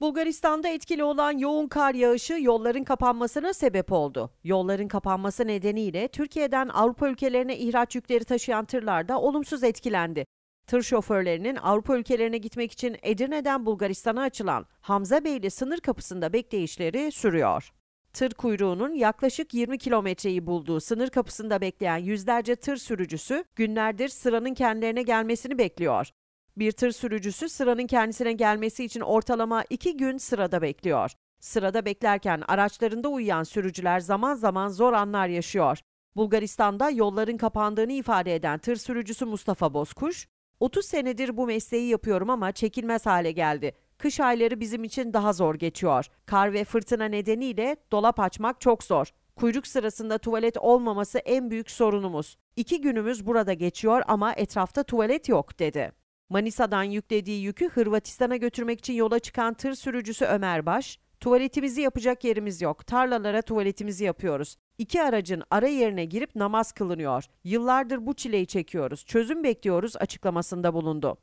Bulgaristan'da etkili olan yoğun kar yağışı yolların kapanmasına sebep oldu. Yolların kapanması nedeniyle Türkiye'den Avrupa ülkelerine ihraç yükleri taşıyan tırlar da olumsuz etkilendi. Tır şoförlerinin Avrupa ülkelerine gitmek için Edirne'den Bulgaristan'a açılan Hamza Beyli sınır kapısında bekleyişleri sürüyor. Tır kuyruğunun yaklaşık 20 kilometreyi bulduğu sınır kapısında bekleyen yüzlerce tır sürücüsü günlerdir sıranın kendilerine gelmesini bekliyor. Bir tır sürücüsü sıranın kendisine gelmesi için ortalama 2 gün sırada bekliyor. Sırada beklerken araçlarında uyuyan sürücüler zaman zaman zor anlar yaşıyor. Bulgaristan'da yolların kapandığını ifade eden tır sürücüsü Mustafa Bozkuş, 30 senedir bu mesleği yapıyorum ama çekilmez hale geldi. Kış ayları bizim için daha zor geçiyor. Kar ve fırtına nedeniyle dolap açmak çok zor. Kuyruk sırasında tuvalet olmaması en büyük sorunumuz. İki günümüz burada geçiyor ama etrafta tuvalet yok dedi. Manisa'dan yüklediği yükü Hırvatistan'a götürmek için yola çıkan tır sürücüsü Ömer Baş, tuvaletimizi yapacak yerimiz yok, tarlalara tuvaletimizi yapıyoruz. İki aracın ara yerine girip namaz kılınıyor. Yıllardır bu çileyi çekiyoruz, çözüm bekliyoruz açıklamasında bulundu.